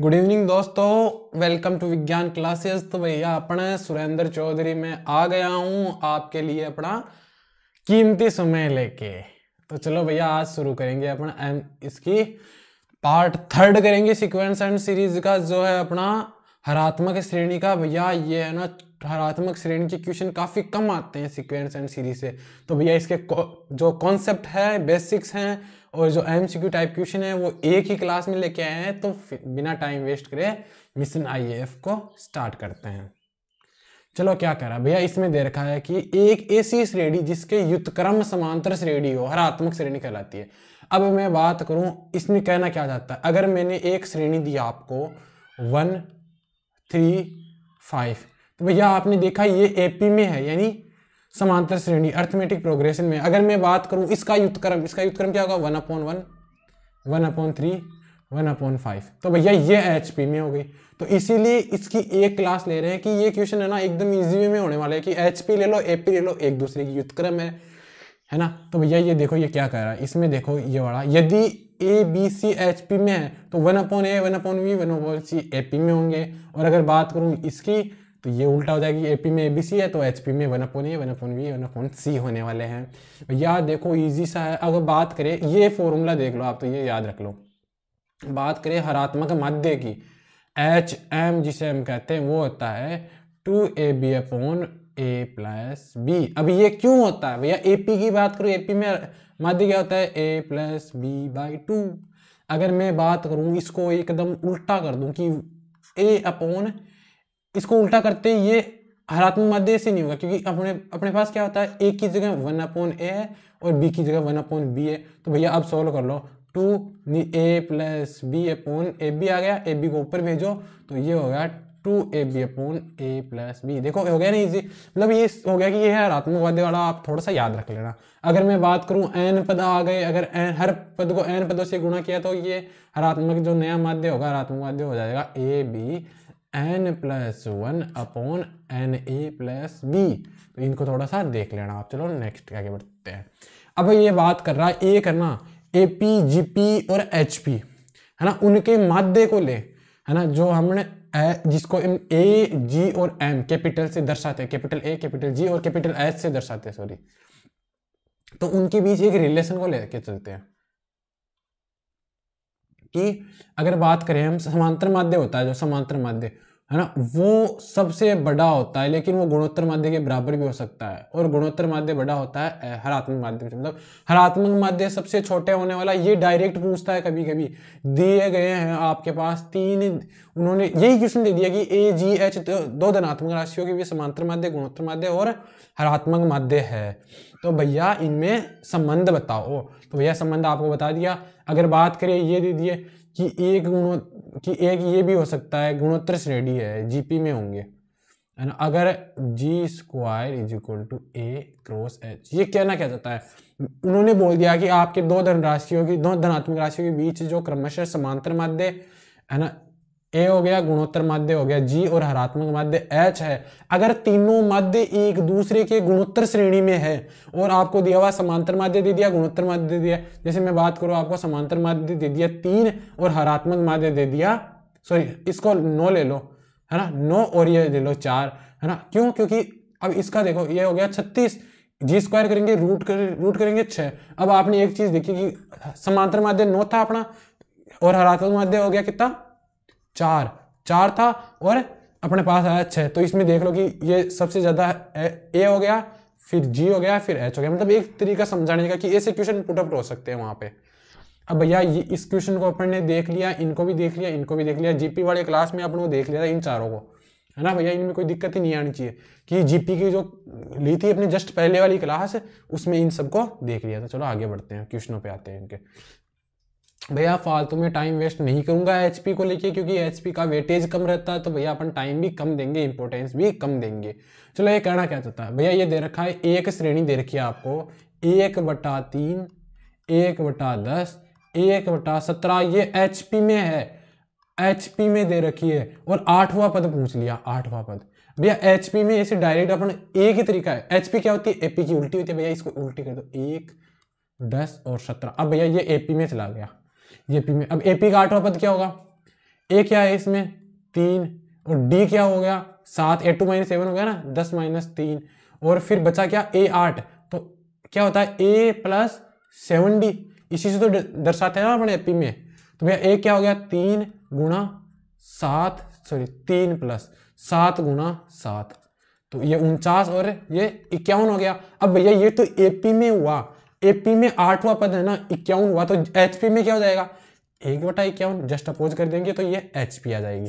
good evening दोस्तों welcome to Vigyan classes तो भैया अपना सुरेंद्र चौधरी में आ गया हूँ आपके लिए अपना कीमती समय लेके तो चलो भैया आज शुरू करेंगे अपना एम इसकी पार्ट थर्ड करेंगे सीक्वेंस एंड सीरीज का जो है अपना हरात्मक श्रेणी का भैया ये है ना हरात्मक श्रेणी के क्वेश्चन काफ़ी कम आते हैं सिक्वेंस एंड सीरीज से तो भैया इसके जो कॉन्सेप्ट है बेसिक्स हैं और जो एम टाइप क्वेश्चन है वो एक ही क्लास में लेके आए हैं तो बिना टाइम वेस्ट करे मिशन आई को स्टार्ट करते हैं चलो क्या करा भैया इसमें दे रखा है कि एक ऐसी श्रेणी जिसके युतक्रम समांतर श्रेणी हो हरात्मक श्रेणी कहलाती है अब मैं बात करूं इसमें कहना क्या जाता है अगर मैंने एक श्रेणी दी आपको वन थ्री फाइव तो भैया आपने देखा ये एपी में है यानी समांतर श्रेणी अर्थमेटिक प्रोग्रेशन में अगर मैं बात करूं इसका युद्धक्रम इसका युद्धक्रम क्या होगा one upon one one upon three one upon five तो भैया ये एच पी में हो गई तो इसीलिए इसकी एक क्लास ले रहे हैं कि ये क्वेश्चन है ना एकदम ईजी वे में होने वाला है कि एच पी ले लो ए पी ले लो एक दूसरे की युद्धक्रम है है ना तो भैया ये देखो ये क्या कह रहा है इसमें देखो ये वाला यदि A B C H P में है तो one upon A one upon B one upon C A P में होंगे और अगर बात करूँ इसकी तो ये उल्टा हो जाएगी ए पी में ए बी सी है तो एच पी में one upon A one upon B one upon C होने वाले हैं या देखो ईजी सा है अगर बात करें ये फॉर्मूला देख लो आप तो ये याद रख लो बात करें हरात्मक माध्य की एच एम जिसे हम कहते हैं वो होता है two A B upon A plus B अब ये क्यों होता है भैया ए पी की बात करूँ ए पी में माध्य क्या होता है A plus B by two अगर मैं बात करूँ इसको एकदम उल्टा कर दूँ कि ए अपॉन इसको उल्टा करते ये हरात्मक माध्य से नहीं होगा क्योंकि अपने अपने पास क्या होता है ए की जगह वन अपॉन ए है और बी की जगह वन अपॉन बी है तो भैया अब सॉल्व कर लो two A plus B upon A B आ गया ए बी को ऊपर भेजो तो ये हो गया two A B upon A plus B देखो हो गया ना इजी मतलब ये हो गया कि ये है वाद्य वाला आप थोड़ा सा याद रख लेना अगर मैं बात करूँ एन पद आ गए अगर एन हर पद को एन पदों से गुणा किया तो ये हरात्मक जो नया माध्य होगा हरात्मक माध्य हो जाएगा A B N plus one upon N A plus B तो इनको थोड़ा सा देख लेना आप चलो नेक्स्ट आगे बढ़ते हैं अब ये बात कर रहा है ए करना ए पी जी पी और एच पी है ना उनके माध्य को ले है ना जो हमने जिसको हम ए जी और एम कैपिटल से दर्शाते हैं कैपिटल ए कैपिटल जी और कैपिटल एच से दर्शाते हैं सॉरी तो उनके बीच एक रिलेशन को लेके चलते हैं कि अगर बात करें हम समांतर माध्य होता है जो समांतर माध्य है ना वो सबसे बड़ा होता है लेकिन वो गुणोत्तर माध्य के बराबर भी हो सकता है और गुणोत्तर माध्य बड़ा होता है हरात्मक माध्य मतलब हरात्मक माध्य सबसे छोटे होने वाला ये डायरेक्ट पूछता है कभी कभी दिए गए हैं आपके पास तीन उन्होंने यही क्वेश्चन दे दिया कि ए जी एच तो दो धनात्मक राशियों के भी समांतर माध्य गुणोत्तर माध्य और हरात्मक माध्य है तो भैया इनमें संबंध बताओ तो भैया संबंध आपको बता दिया अगर बात करें ये दे दिए कि एक गुणो कि एक ये भी हो सकता है गुणोत्तर श्रेणी है जीपी में होंगे ना अगर G square is equal to A cross H ये कहना क्या जाता है उन्होंने बोल दिया कि आपके दो धनराशियों की दो धनात्मक राशियों के बीच जो क्रमशः समांतर माध्य है ना ए हो गया गुणोत्तर माध्य हो गया जी और हरात्मक माध्य एच है अगर तीनों माध्य एक दूसरे के गुणोत्तर श्रेणी में है और आपको दिया हुआ समांतर माध्य दे दिया गुणोत्तर माध्य दे दिया जैसे मैं बात करूँ आपको समांतर माध्य दे दिया तीन और हरात्मक माध्य दे दिया सॉरी इसको नौ ले लो है ना नौ और ये ले लो चार है ना क्यों क्योंकि अब इसका देखो ये हो गया छत्तीस जी स्क्वायर करेंगे रूट कर रूट करेंगे छः अब आपने एक चीज़ देखी कि समांतर माध्य नौ था अपना और हरात्मक माध्य हो गया कितना चार चार था और अपने पास आया छः तो इसमें देख लो कि ये सबसे ज़्यादा ए हो गया फिर जी हो गया फिर एच हो गया मतलब एक तरीका समझाने का कि ऐसे क्वेश्चन पुटअप हो सकते हैं वहाँ पे अब भैया ये इस क्वेश्चन को अपन ने देख लिया इनको भी देख लिया इनको भी देख लिया जीपी वाले क्लास में अपन को देख लिया था इन चारों को है ना भैया इनमें कोई दिक्कत ही नहीं आनी चाहिए कि जीपी की जो ली थी अपनी जस्ट पहले वाली क्लास उसमें इन सबको देख लिया था चलो आगे बढ़ते हैं क्वेश्चनों पे आते हैं इनके भैया फालतू में टाइम वेस्ट नहीं करूंगा एच को लेके क्योंकि एच का वेटेज कम रहता है तो भैया अपन टाइम भी कम देंगे इंपॉर्टेंस भी कम देंगे चलो ये कहना क्या चाहता है भैया ये दे रखा है एक श्रेणी दे रखी है आपको एक बटा तीन एक बटा दस एक बटा सत्रह ये एच में है एच में दे रखी है और आठवां पद पूछ लिया आठवां पद भैया एच में ऐसे डायरेक्ट अपन एक ही तरीका है एच क्या होती है एपी की उल्टी होती है भैया इसको उल्टी कर दो एक दस और सत्रह अब भैया ये एपी में चला गया ये में अब ए पी का आठवां पद क्या होगा ए क्या है इसमें तीन और डी क्या हो गया सात ए टू माइनस सेवन हो गया ना दस माइनस तीन और फिर बचा क्या ए आठ तो क्या होता है ए प्लस सेवन डी इसी से तो दर्शाते हैं ना अपने एपी में तो भैया ए क्या हो गया तीन गुणा सात सॉरी तीन प्लस सात गुणा सात तो ये उनचास और ये इक्यावन हो गया अब भैया ये तो एपी में हुआ एपी में आठवां पद है ना इक्यावन हुआ तो एचपी में क्या हो जाएगा एक बटा इक्यावन जस्ट अपोज कर देंगे तो ये एचपी आ जाएगी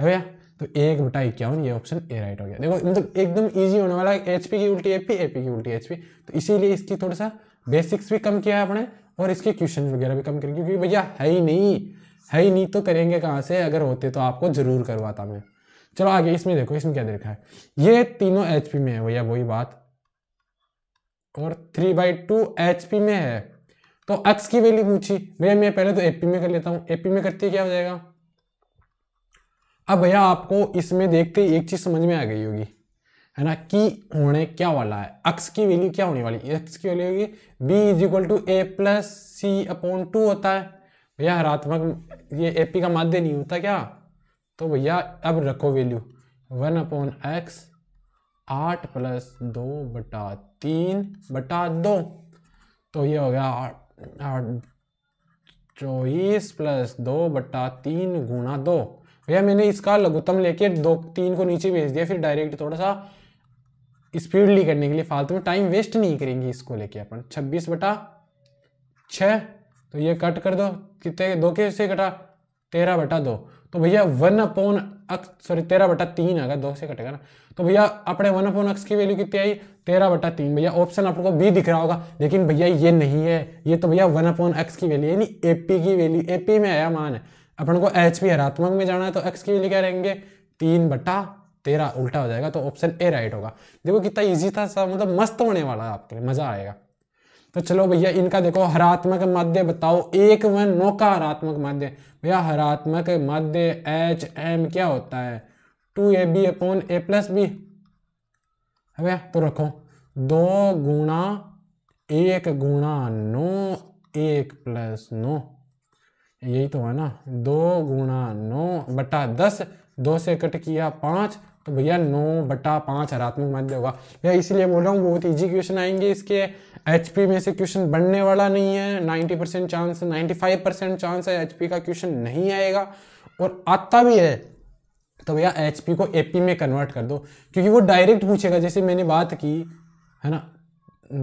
है भैया तो एक बटा इक्यावन ये ऑप्शन ए राइट हो गया देखो मतलब एकदम ईजी होने वाला है एचपी की उल्टी एपी एपी की उल्टी एचपी तो इसीलिए इसकी थोड़ा सा बेसिक्स भी कम किया है अपने और इसके क्वेश्चन वगैरह भी कम करें क्योंकि भैया है ही नहीं है ही नहीं तो करेंगे कहाँ से अगर होते तो आपको जरूर करवाता मैं चलो आगे इसमें देखो इसमें क्या देखा है ये तीनों एचपी में है भैया वही बात और थ्री बाई टू एच में है तो एक्स की वैल्यू पूछी भैया मैं पहले तो एपी में कर लेता हूँ एपी में करते क्या हो जाएगा अब भैया आपको इसमें देखते ही एक चीज समझ में आ गई होगी है ना कि होने क्या वाला है एक्स की वैल्यू क्या होने वाली एक्स की वैल्यू होगी B is equal to A plus C upon two होता है भैया हरात्मक ये ए पी का माध्य नहीं होता क्या तो भैया अब रखो वैल्यू वन अपॉन एक्स आठ प्लस दो बटा तीन बटा दो तो ये हो गया आठ आठ चौबीस प्लस दो बटा तीन गुणा दो भैया मैंने इसका लघुत्तम लेके दो तीन को नीचे भेज दिया फिर डायरेक्ट थोड़ा सा स्पीडली करने के लिए फालतू में टाइम वेस्ट नहीं करेंगे इसको लेके अपन छब्बीस बटा छ तो ये कट कर दो कितने दो के से कटा तेरह बटा दो तो भैया वन अपोन सॉरी तेरह बटा तीन आ दो से कटेगा ना तो भैया अपने वन अपॉन एक्स की वैल्यू कितनी आई तेरह बटा तीन भैया ऑप्शन आपको बी दिख रहा होगा लेकिन भैया ये नहीं है ये तो भैया वन अपॉन एक्स की वैल्यू यानी एपी की वैल्यू एपी में आया मान है अपन को एच भी हरात्मक में जाना है तो एक्स की वैल्यू क्या रहेंगे तीन बटा तेरह उल्टा हो जाएगा तो ऑप्शन ए राइट होगा देखो कितना ईजी था सब मतलब मस्त होने वाला है आपके लिए मजा आएगा तो चलो भैया इनका देखो हरात्मक माध्य बताओ एक वन नौ का हरात्मक माध्य भैया हरात्मक माध्य एच एम क्या होता है two A B upon A plus B है भैया तो रखो दो गुणा एक गुणा नो एक प्लस नो यही तो है ना दो गुणा नौ बटा दस दो से कट किया पाँच तो भैया नौ बटा पाँच हरात्मक माध्य होगा भैया इसलिए बोल रहा हूँ बहुत इजी क्वेश्चन आएंगे इसके एचपी में से क्वेश्चन बनने वाला नहीं है ninety percent chance five percent chance है एचपी का क्वेश्चन नहीं आएगा और आता भी है तो भैया एच को ए में कन्वर्ट कर दो क्योंकि वो डायरेक्ट पूछेगा जैसे मैंने बात की है ना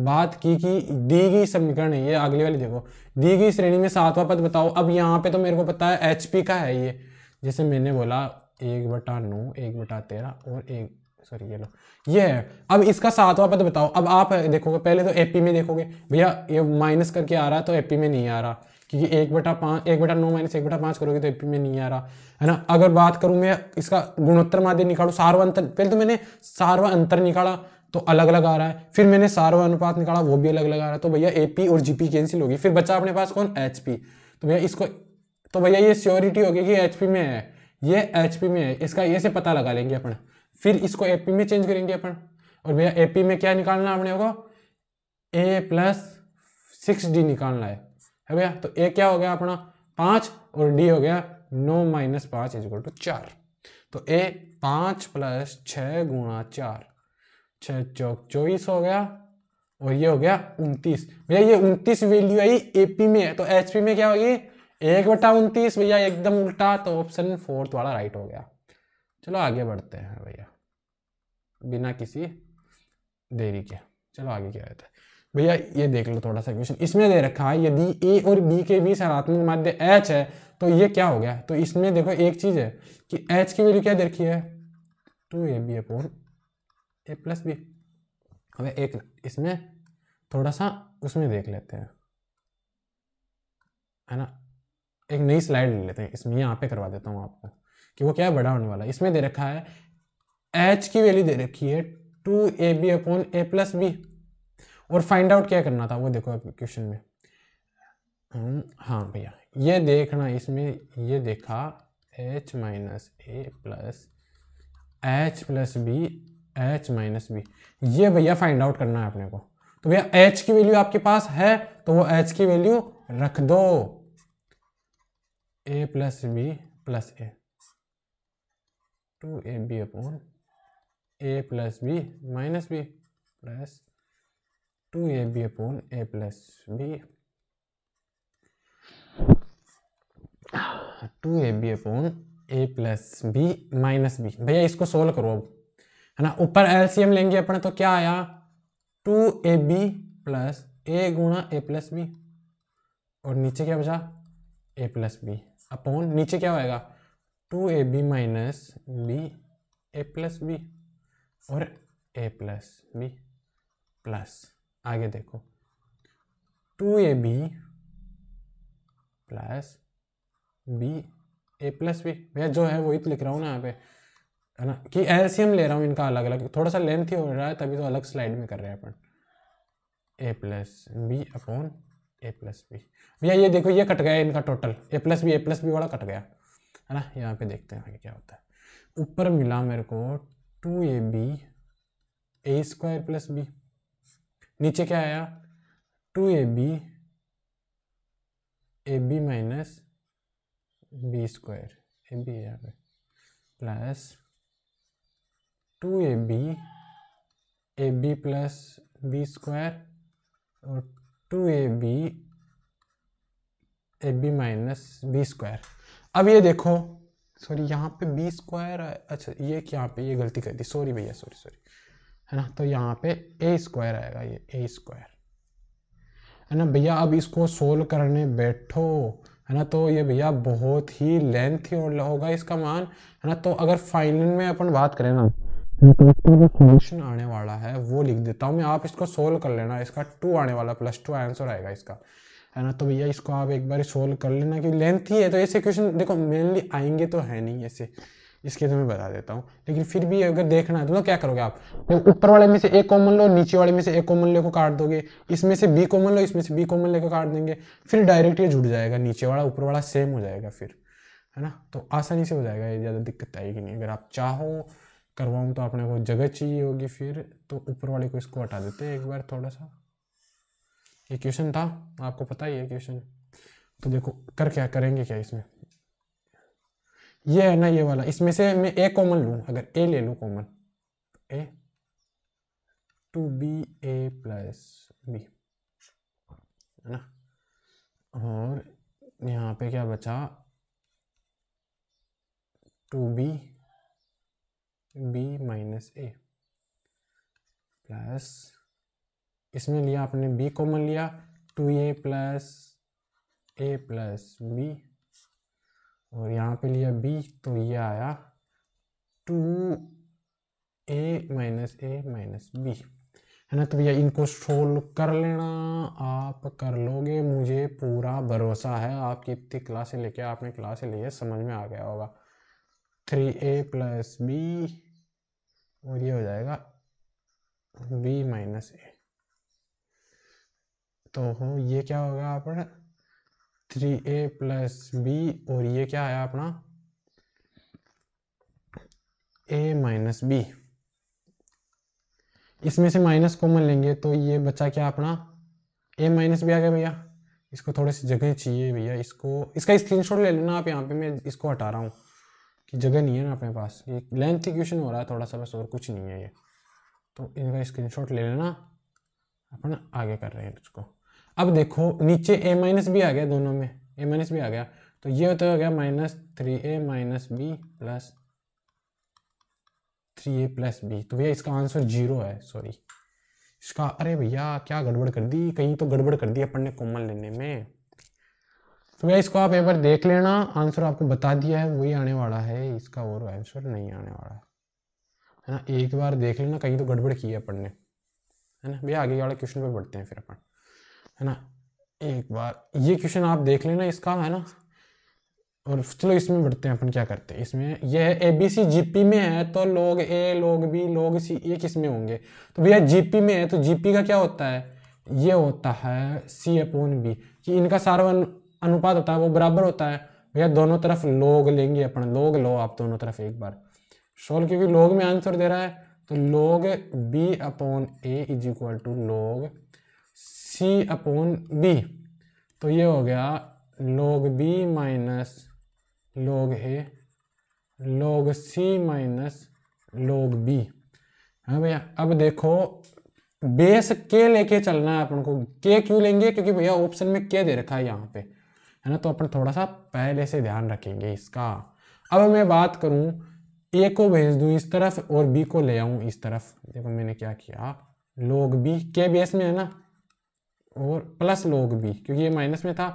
बात की कि दी गई समीकरण है ये अगले वाली देखो दी गई श्रेणी में सातवां पद बताओ अब यहाँ पे तो मेरे को पता है एच का है ये जैसे मैंने बोला एक बटा नौ एक बटा तेरह और एक सॉरी ये लो ये है अब इसका सातवां पद बताओ अब आप देखोगे पहले तो ए में देखोगे भैया ये माइनस करके आ रहा है तो ए में नहीं आ रहा क्योंकि एक बटा पाँच एक बटा नौ माइनस एक बटा पाँच करोगे तो एपी में नहीं आ रहा है ना अगर बात करूँ मैं इसका गुणोत्तर माध्य निकालू सार्व अंतर पहले तो मैंने सार्व अंतर निकाला तो अलग अलग आ रहा है फिर मैंने सार्व अनुपात निकाला वो भी अलग अलग आ रहा है तो भैया ए और जीपी कैंसिल होगी फिर बच्चा अपने पास कौन एच तो भैया इसको तो भैया ये स्योरिटी होगी कि एचपी में है ये एचपी में है इसका ये से पता लगा लेंगे अपन फिर इसको एपी में चेंज करेंगे अपन और भैया एपी में क्या निकालना अपने को ए प्लस सिक्स डी निकालना है है भैया तो ए क्या हो गया अपना पांच और डी हो गया नौ माइनस पांच इजक्वल टू चार तो ए पाँच प्लस छ गुणा चार छ चौक चौबीस हो गया और ये हो गया उनतीस भैया ये उनतीस वैल्यू आई एपी में तो एचपी में क्या होगी एक बटा उनतीस भैया एकदम उल्टा तो ऑप्शन फोर्थ वाला राइट हो गया चलो आगे बढ़ते हैं भैया बिना किसी देरी के चलो आगे क्या रहता है भैया ये देख लो थोड़ा सा क्वेश्चन इसमें दे रखा है यदि ए और बी के बीच सकारात्मक माध्य एच है तो ये क्या हो गया तो इसमें देखो एक चीज़ है कि एच की वैल्यू क्या दे रखी है two A B upon A plus B अब एक इसमें थोड़ा सा उसमें देख लेते हैं है ना एक नई स्लाइड ले लेते हैं इसमें यहाँ पे करवा देता हूँ आपको कि वो क्या बड़ा होने वाला है इसमें दे रखा है एच की वैल्यू दे रखी है two A B upon A plus B और फाइंड आउट क्या करना था वो देखो क्वेश्चन में हम्म, हाँ भैया ये देखना इसमें ये देखा H minus A plus H plus B H minus B ये भैया फाइंड आउट करना है अपने को तो भैया एच की वैल्यू आपके पास है तो वो एच की वैल्यू रख दो A plus B plus A two A B upon A plus B minus B plus two A B upon A plus B two A B upon A plus B minus B भैया इसको solve करो अब है ना ऊपर LCM लेंगे अपने तो क्या आया two A B plus A गुणा ए प्लस बी और नीचे क्या बचा ए प्लस बी अपॉन नीचे क्या होएगा two A B minus B A plus B और ए प्लस बी प्लस आगे देखो two A B plus B A plus B भैया जो है वही तो लिख रहा हूँ ना यहाँ पे है ना कि एलसीएम ले रहा हूँ इनका अलग अलग थोड़ा सा लेंथ ही हो रहा है तभी तो अलग स्लाइड में कर रहे हैं अपन A plus B upon A plus B भैया ये देखो ये कट गया इनका total A plus B A plus B वाला कट गया है ना यहाँ पे देखते हैं आगे क्या होता है ऊपर मिला मेरे को two A B A square plus B नीचे क्या आया two A B A B minus B square A B यहाँ पे plus two A B A B plus B square और two A B A B minus B square अब ये देखो sorry यहाँ पे बी स्क्वायर अच्छा ये यहाँ पे ये गलती कर दी सॉरी भैया सॉरी सॉरी है ना तो यहाँ पे ए स्क्वायर आएगा ये ए स्क्वायर है ना भैया अब इसको सोल्व करने बैठो है ना तो ये भैया बहुत ही लेंथ और होगा इसका मान है ना तो अगर फाइनल में अपन बात करें ना तो इसका जो सोल्यूशन आने वाला है वो लिख देता हूँ मैं आप इसको सोल्व कर लेना इसका टू आने वाला प्लस टू आंसर आएगा इसका है ना तो भैया इसको आप एक बार सोल्व कर लेना क्योंकि लेंथ ही है तो ऐसे क्वेश्चन देखो मेनली आएंगे तो है नहीं ऐसे इसके तो मैं बता देता हूँ लेकिन फिर भी अगर देखना है तो मतलब क्या करोगे आप ऊपर वाले में से एक कॉमन लो नीचे वाले में से एक कॉमन ले को काट दोगे इसमें से बी कॉमन लो इसमें से बी कॉमन ले को काट देंगे फिर डायरेक्ट ये जुड़ जाएगा नीचे वाला ऊपर वाला सेम हो जाएगा फिर है ना तो आसानी से हो जाएगा ये ज़्यादा दिक्कत आएगी नहीं अगर आप चाहो करवाऊँ तो अपने को जगह चाहिए होगी फिर तो ऊपर वाले को इसको हटा देते हैं एक बार थोड़ा सा ये क्वेश्चन था आपको पता ही है क्वेश्चन तो देखो कर क्या करेंगे क्या इसमें ये है ना ये वाला इसमें से मैं ए कॉमन लूँ अगर ए ले लूँ common A two B A plus B है ना और यहाँ पे क्या बचा two B B minus A plus इसमें लिया आपने बी कॉमन लिया two A plus A plus B और यहाँ पे लिया बी तो ये आया two A minus A minus B है ना तो भैया इनको सोल्व कर लेना आप कर लोगे मुझे पूरा भरोसा है आपकी इतनी क्लास से लेके आपने क्लास से लिए समझ में आ गया होगा थ्री ए प्लस बी और ये हो जाएगा बी माइनस ए तो हो ये क्या होगा आप थ्री ए प्लस बी और ये क्या आया अपना ए माइनस बी इसमें से माइनस कॉमन लेंगे तो ये बच्चा क्या अपना ए माइनस बी आ गया भैया इसको थोड़े से जगह चाहिए भैया इसको इसका स्क्रीनशॉट ले लेना आप यहाँ पे मैं इसको हटा रहा हूँ कि जगह नहीं है ना अपने पास ये लेंथ इक्वेशन हो रहा है थोड़ा सा बस और कुछ नहीं है ये तो इनका स्क्रीनशॉट ले लेना अपन आगे कर रहे हैं इसको अब देखो नीचे ए माइनस बी आ गया दोनों में ए माइनस बी आ गया तो ये होता तो हो गया minus three A minus B plus three A plus B तो भैया इसका आंसर जीरो है सॉरी इसका अरे भैया क्या गड़बड़ कर दी कहीं तो गड़बड़ कर दी अपन ने कोमल लेने में तो भैया इसको आप एक बार देख लेना आंसर आपको बता दिया है वही आने वाला है इसका और आंसर नहीं आने वाला है है ना एक बार देख लेना कहीं तो गड़बड़ की है अपन ने है ना भैया आगे वाले क्वेश्चन पर बढ़ते हैं फिर अपन है ना एक बार ये क्वेश्चन आप देख लेना इसका है ना और चलो इसमें बढ़ते हैं अपन क्या करते हैं इसमें ये है ए बी सी जी पी में है तो लोग ए लोग बी लोग सी ये किस में होंगे तो भैया जी पी में है तो जी पी का क्या होता है ये होता है सी अपोन बी कि इनका सारा अनुपात होता है वो बराबर होता है भैया दोनों तरफ लोग लेंगे अपन लोग लो आप दोनों तरफ एक बार शोल क्योंकि लोग में आंसर दे रहा है तो log B upon A is equal to log C upon B तो ये हो गया लोग बी माइनस लोग ए लोग सी माइनस लोग बी हाँ भैया अब देखो बेस के लेके चलना है अपन को के क्यों लेंगे क्योंकि भैया ऑप्शन में के दे रखा है यहाँ पे है ना तो अपन थोड़ा सा पहले से ध्यान रखेंगे इसका अब मैं बात करूँ ए को भेज दूँ इस तरफ और बी को ले आऊँ इस तरफ देखो मैंने क्या किया लोग बी के बेस में है ना और प्लस लॉग बी क्योंकि ये माइनस में था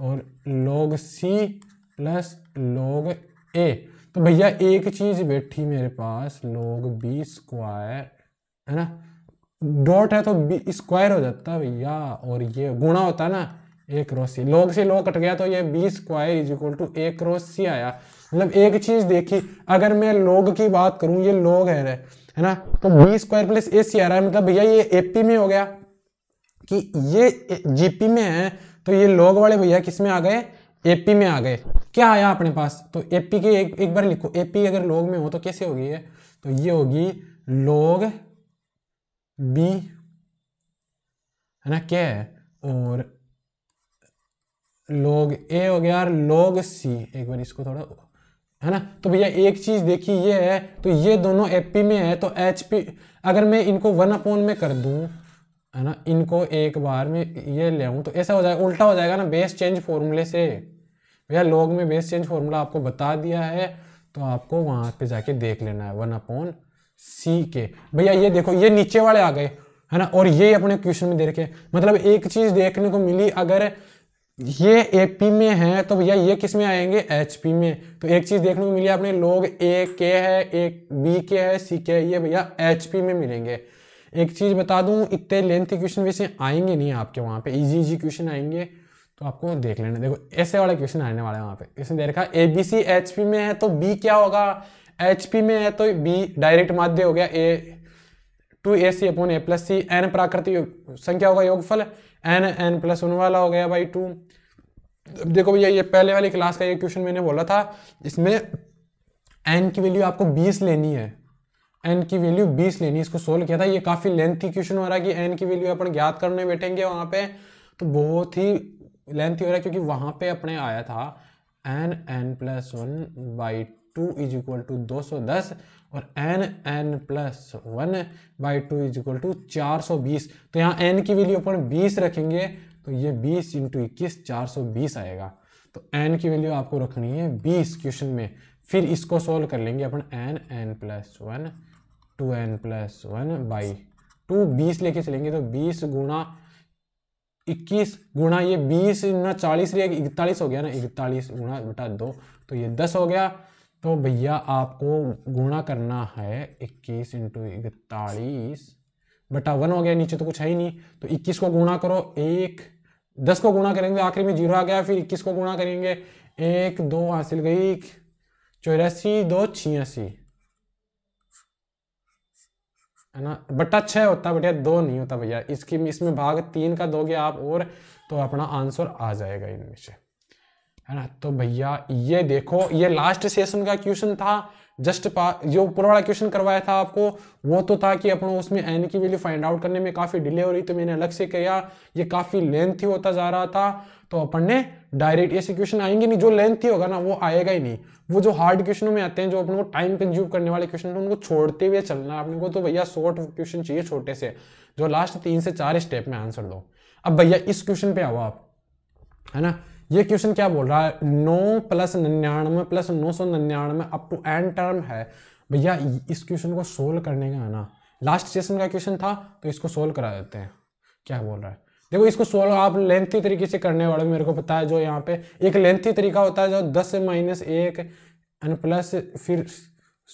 और log C plus log A तो भैया एक चीज़ बैठी मेरे पास लॉग बी स्क्वायर है ना डॉट है तो बी स्क्वायर हो जाता भैया और ये गुणा होता ना एक क्रॉस सी लॉग से लॉग कट गया तो ये B square is equal to A cross C आया मतलब एक चीज़ देखी अगर मैं लॉग की बात करूं ये लॉग है है ना तो B square plus A C आ रहा है मतलब भैया ये ए पी में हो गया कि ये जीपी में है तो ये लॉग वाले भैया किस में आ गए एपी में आ गए क्या आया अपने पास तो एपी के एक एक बार लिखो एपी अगर लोग में हो तो कैसे होगी ये तो ये होगी लोग बी है ना क्या है और लोग ए हो गया लोग सी एक बार इसको थोड़ा है ना तो भैया एक चीज देखी ये है तो ये दोनों एपी में है तो एच अगर मैं इनको वन अपॉन में कर दूं है ना इनको एक बार में ये ले आऊँ तो ऐसा हो जाएगा उल्टा हो जाएगा ना बेस चेंज फॉर्मूले से भैया लॉग में बेस चेंज फॉर्मूला आपको बता दिया है तो आपको वहाँ पे जाके देख लेना है वन अपॉन सी के भैया ये देखो ये नीचे वाले आ गए है ना और ये अपने क्वेश्चन में दे रखे मतलब एक चीज़ देखने को मिली अगर ये ए पी में है तो भैया ये किस में आएंगे एच पी में तो एक चीज़ देखने को मिली आपने लोग ए के है ए बी के है सी के है ये भैया एच पी में मिलेंगे एक चीज़ बता दूँ इतने लेंथी क्वेश्चन वैसे आएंगे नहीं आपके वहाँ पे इजी इजी क्वेश्चन आएंगे तो आपको देख लेना देखो ऐसे वाला क्वेश्चन आने वाला है वहाँ पे इसने दे रखा A B C H P में है तो बी क्या होगा एच पी में है तो बी डायरेक्ट माध्य हो गया A two A C upon A plus C N प्राकृतिक संख्या होगा योगफल एन एन प्लस वन वाला हो गया बाई टू देखो भैया ये पहले वाली क्लास का ये क्वेश्चन मैंने बोला था इसमें एन की वैल्यू आपको बीस लेनी है एन की वैल्यू 20 लेनी इसको सोल्व किया था ये काफ़ी लेंथी क्वेश्चन हो रहा है कि एन की वैल्यू अपन ज्ञात करने बैठेंगे वहाँ पे तो बहुत ही लेंथी हो रहा है क्योंकि वहाँ पे अपने आया था N N plus one by two is equal to दो सौ दस और N N plus one by two is equal to चार सौ बीस तो यहाँ एन की वैल्यू अपन बीस रखेंगे तो ये बीस इंटू इक्कीस चार सौ बीस आएगा तो एन की वैल्यू आपको रखनी है बीस क्वेश्चन में फिर इसको सोल्व कर लेंगे अपन N N plus one two N plus one by two बीस लेके चलेंगे तो बीस गुणा इक्कीस गुणा ये बीस ना चालीस रही इकतालीस हो गया ना इकतालीस गुणा बटा दो तो ये दस हो गया तो भैया आपको गुणा करना है इक्कीस इंटू इकतालीस बटा वन हो गया नीचे तो कुछ है ही नहीं तो इक्कीस को गुणा करो एक दस को गुणा करेंगे आखिरी में जीरो आ गया फिर इक्कीस को गुणा करेंगे एक दो हासिल गई चौरासी दो छियासी है ना बटा छः होता भैया दो नहीं होता भैया इसकी इसमें भाग तीन का दोगे आप और तो अपना आंसर आ जाएगा इनमें से है ना तो भैया ये देखो ये लास्ट सेशन का क्वेश्चन था जस्ट पा जो ऊपर वाला क्वेश्चन करवाया था आपको वो तो था कि अपन उसमें एन की वैल्यू फाइंड आउट करने में काफ़ी डिले हो रही तो मैंने अलग से किया ये काफ़ी लेंथ ही होता जा रहा था तो अपन ने डायरेक्ट ऐसे क्वेश्चन आएंगे नहीं जो लेंथ ही होगा ना वो आएगा ही नहीं वो जो हार्ड क्वेश्चनों में आते हैं जो अपन को टाइम कंज्यूम करने वाले क्वेश्चन उनको छोड़ते हुए चलना अपने को तो भैया शॉर्ट क्वेश्चन चाहिए छोटे से जो लास्ट तीन से चार स्टेप में आंसर दो अब भैया इस क्वेश्चन पे आओ आप है ना ये क्वेश्चन क्या बोल रहा है नौ प्लस निन्यानवे प्लस नौ सौ निन्यानवे अप टू एंड टर्म है भैया इस क्वेश्चन को सोल्व करने का है ना लास्ट सेशन का क्वेश्चन था तो इसको सोल्व करा देते हैं क्या बोल रहा है देखो इसको सोल्व आप लेंथी तरीके से करने वाले मेरे को पता है जो यहाँ पे एक लेंथी तरीका होता है जो दस माइनस एक एंड प्लस फिर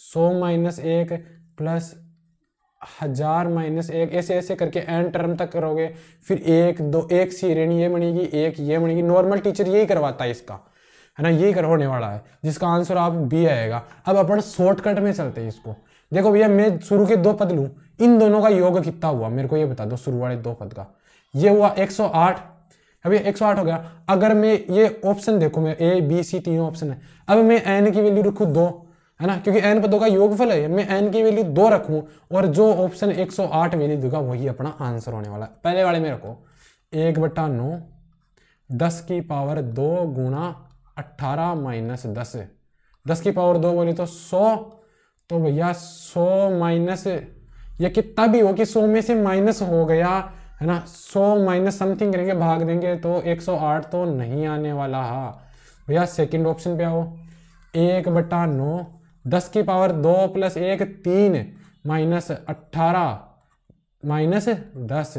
सौ माइनस एक प्लस हजार माइनस एक ऐसे ऐसे करके एंड टर्म तक करोगे फिर एक दो एक सी ये बनेगी एक ये बनेगी नॉर्मल टीचर यही करवाता है इसका है ना यही करवाने वाला है जिसका आंसर आप बी आएगा अब अपन शॉर्टकट में चलते हैं इसको देखो भैया मैं शुरू के दो पद लूँ इन दोनों का योग कितना हुआ मेरे को ये बता दो शुरू वाले दो पद का ये हुआ 108 अभी 108 हो गया अगर मैं ये ऑप्शन देखो मैं ए बी सी तीनों ऑप्शन है अब मैं एन की वैल्यू रखूँ दो है ना क्योंकि एन दो का योगफल है मैं एन की वैल्यू दो रखूँ और जो ऑप्शन एक वैल्यू देगा वही अपना आंसर होने वाला है पहले वाले में रखो एक बटा नौ दस की पावर दो गुणा अट्ठारह माइनस दस दस की पावर दो बोले तो सौ तो भैया सौ माइनस ये कितना भी हो कि सौ में से माइनस हो गया है ना सो माइनस समथिंग करेंगे भाग देंगे तो 108 तो नहीं आने वाला हा भैया सेकंड ऑप्शन पे आओ एक बटा नौ दस की पावर दो प्लस एक तीन माइनस अट्ठारह माइनस दस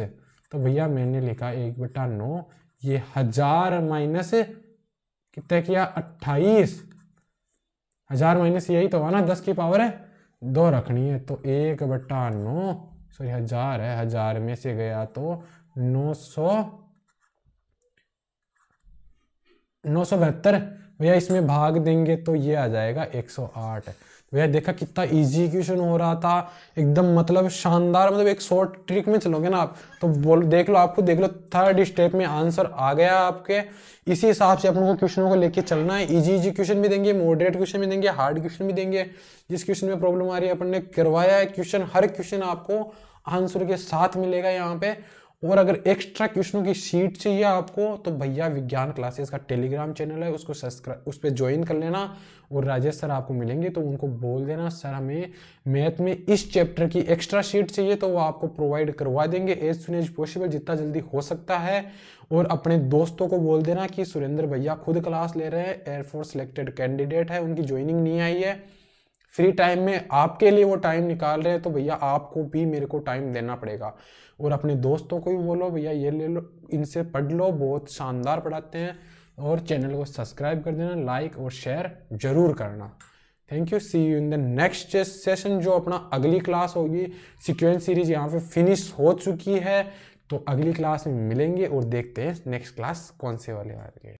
तो भैया मैंने लिखा एक बटा नौ ये हजार माइनस कितने किया अट्ठाईस हजार माइनस यही तो है ना दस की पावर है दो रखनी है तो एक बटा नौ सॉरी हजार है हजार में से गया तो नौ सौ नौ सौ बहत्तर भैया इसमें भाग देंगे तो ये आ जाएगा एक सौ आठ भैया देखा कितना एग्जीक्यूशन हो रहा था एकदम मतलब शानदार मतलब एक शॉर्ट ट्रिक में चलोगे ना आप तो बोल देख लो आपको देख लो थर्ड स्टेप में आंसर आ गया आपके इसी हिसाब से अपन को क्वेश्चनों को लेके चलना है इजी इजी क्वेश्चन भी देंगे मॉडरेट क्वेश्चन भी देंगे हार्ड क्वेश्चन भी देंगे जिस क्वेश्चन में प्रॉब्लम आ रही है अपन ने करवाया है क्वेश्चन हर क्वेश्चन आपको आंसर के साथ मिलेगा यहाँ पे और अगर एक्स्ट्रा क्वेश्चनों की शीट चाहिए आपको तो भैया विज्ञान क्लासेस का टेलीग्राम चैनल है उसको सब्सक्राइब उस पर ज्वाइन कर लेना और राजेश सर आपको मिलेंगे तो उनको बोल देना सर हमें मैथ में इस चैप्टर की एक्स्ट्रा शीट चाहिए तो वो आपको प्रोवाइड करवा देंगे एज सुन एज पॉसिबल जितना जल्दी हो सकता है और अपने दोस्तों को बोल देना कि सुरेंद्र भैया खुद क्लास ले रहे हैं एयरफोर्स सेलेक्टेड कैंडिडेट है उनकी ज्वाइनिंग नहीं आई है फ्री टाइम में आपके लिए वो टाइम निकाल रहे हैं तो भैया आपको भी मेरे को टाइम देना पड़ेगा और अपने दोस्तों को भी बोलो भैया ये ले लो इनसे पढ़ लो बहुत शानदार पढ़ाते हैं और चैनल को सब्सक्राइब कर देना लाइक और शेयर जरूर करना thank you see you in the next session जो अपना अगली क्लास होगी सिक्वेंस सीरीज यहाँ पे फिनिश हो चुकी है तो अगली क्लास में मिलेंगे और देखते हैं नेक्स्ट क्लास कौन से वाले वाले